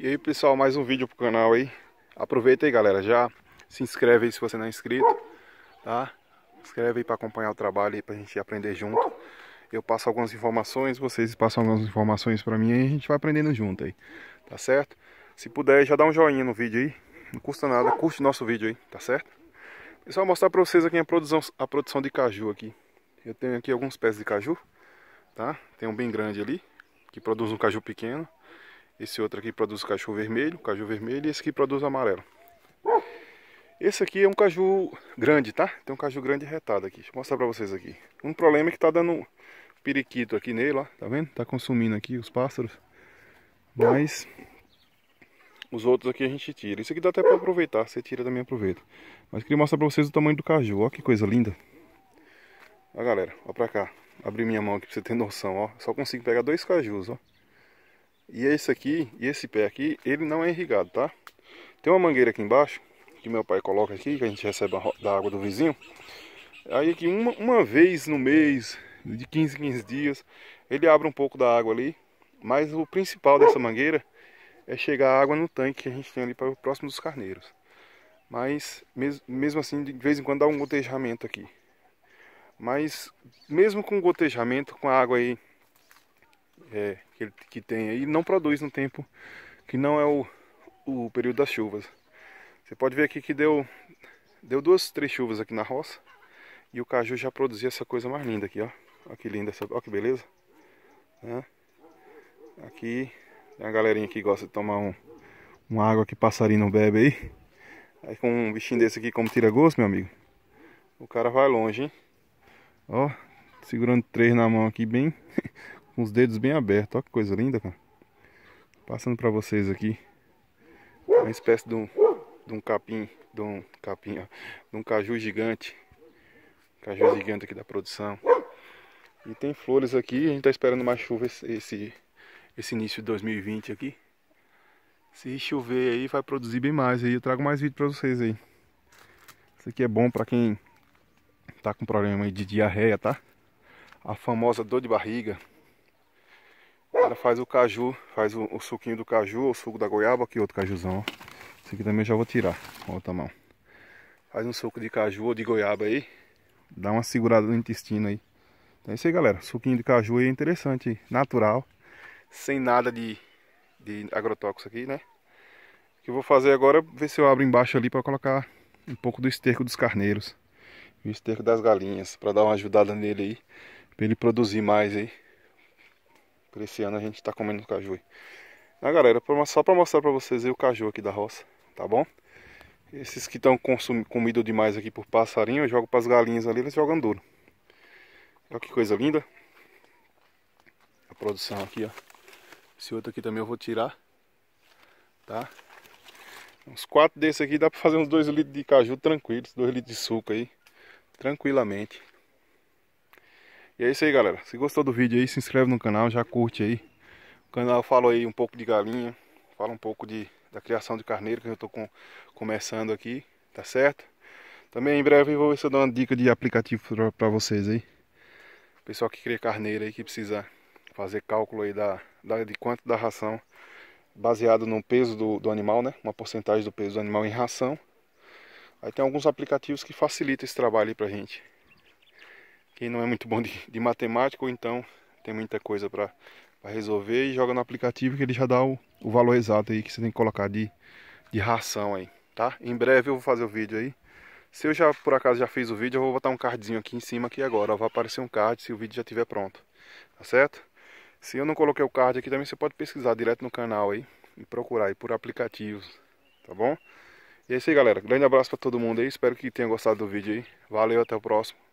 E aí pessoal, mais um vídeo pro canal aí. Aproveita aí galera, já se inscreve aí se você não é inscrito, tá? Inscreve aí para acompanhar o trabalho aí pra gente aprender junto. Eu passo algumas informações, vocês passam algumas informações para mim e a gente vai aprendendo junto aí, tá certo? Se puder, já dá um joinha no vídeo aí, não custa nada, curte nosso vídeo aí, tá certo? Pessoal, mostrar pra vocês aqui a produção, a produção de caju aqui. Eu tenho aqui alguns pés de caju, tá? Tem um bem grande ali, que produz um caju pequeno. Esse outro aqui produz caju vermelho, caju vermelho e esse aqui produz amarelo. Esse aqui é um caju grande, tá? Tem um caju grande retado aqui. Deixa eu mostrar pra vocês aqui. Um problema é que tá dando periquito aqui nele, ó. Tá vendo? Tá consumindo aqui os pássaros. Mas os outros aqui a gente tira. Isso aqui dá até pra aproveitar. Você tira também aproveita. Mas queria mostrar pra vocês o tamanho do caju. Ó que coisa linda. Ó galera, ó pra cá. Abri minha mão aqui pra você ter noção, ó. Só consigo pegar dois cajus, ó. E esse aqui, e esse pé aqui, ele não é irrigado, tá? Tem uma mangueira aqui embaixo, que meu pai coloca aqui, que a gente recebe da água do vizinho. Aí aqui uma, uma vez no mês, de 15 em 15 dias, ele abre um pouco da água ali. Mas o principal dessa mangueira é chegar a água no tanque que a gente tem ali para o próximo dos carneiros. Mas mes, mesmo assim, de vez em quando dá um gotejamento aqui. Mas mesmo com gotejamento, com a água aí é, que, que tem aí não produz no tempo que não é o, o período das chuvas. Você pode ver aqui que deu, deu duas, três chuvas aqui na roça e o caju já produziu essa coisa mais linda aqui, ó. Olha que linda essa, olha que beleza. Né? Aqui tem uma galerinha que gosta de tomar um, uma água que passarinho não bebe aí. Aí com um bichinho desse aqui como tira gosto, meu amigo. O cara vai longe, hein? Ó, segurando três na mão aqui bem. com os dedos bem abertos. Olha que coisa linda, cara. Passando pra vocês aqui. Uma espécie de um, de um capim, de um capim, ó, de um caju gigante. Caju gigante aqui da produção. E tem flores aqui, a gente tá esperando mais chuva esse, esse, esse início de 2020 aqui. Se chover aí, vai produzir bem mais aí. Eu trago mais vídeo pra vocês aí. Isso aqui é bom pra quem tá com problema de diarreia, tá? A famosa dor de barriga cara faz o caju, faz o, o suquinho do caju, o suco da goiaba, aqui outro cajuzão, ó. Esse aqui também já vou tirar, com outra mão. Faz um suco de caju ou de goiaba aí, dá uma segurada no intestino aí. Então é isso aí, galera. Suquinho de caju é interessante, natural, sem nada de, de agrotóxico aqui, né? O que eu vou fazer agora é ver se eu abro embaixo ali para colocar um pouco do esterco dos carneiros e o esterco das galinhas, para dar uma ajudada nele aí, para ele produzir mais aí. Por esse ano a gente tá comendo caju aí. Ah, galera, só pra mostrar pra vocês aí o caju aqui da roça, tá bom? Esses que estão comido demais aqui por passarinho, eu jogo pras galinhas ali, eles jogam duro. Olha que coisa linda. A produção aqui, ó. Esse outro aqui também eu vou tirar, tá? Uns quatro desses aqui dá pra fazer uns dois litros de caju tranquilos, dois litros de suco aí, tranquilamente. E é isso aí, galera. Se gostou do vídeo aí, se inscreve no canal, já curte aí. O canal fala aí um pouco de galinha, fala um pouco de, da criação de carneiro que eu estou com, começando aqui, tá certo? Também em breve vou ver se eu dou uma dica de aplicativo para vocês aí. Pessoal que cria carneiro aí, que precisa fazer cálculo aí da, da de quanto da ração, baseado no peso do, do animal, né? Uma porcentagem do peso do animal em ração. Aí tem alguns aplicativos que facilitam esse trabalho aí pra gente quem não é muito bom de, de matemática ou então tem muita coisa para resolver e joga no aplicativo que ele já dá o, o valor exato aí que você tem que colocar de, de ração aí, tá? Em breve eu vou fazer o vídeo aí. Se eu já por acaso já fiz o vídeo, eu vou botar um cardzinho aqui em cima aqui agora, vai aparecer um card se o vídeo já estiver pronto. Tá certo? Se eu não coloquei o card aqui também você pode pesquisar direto no canal aí e procurar aí por aplicativos, tá bom? E é isso aí, galera. Grande abraço para todo mundo aí. Espero que tenha gostado do vídeo aí. Valeu, até o próximo.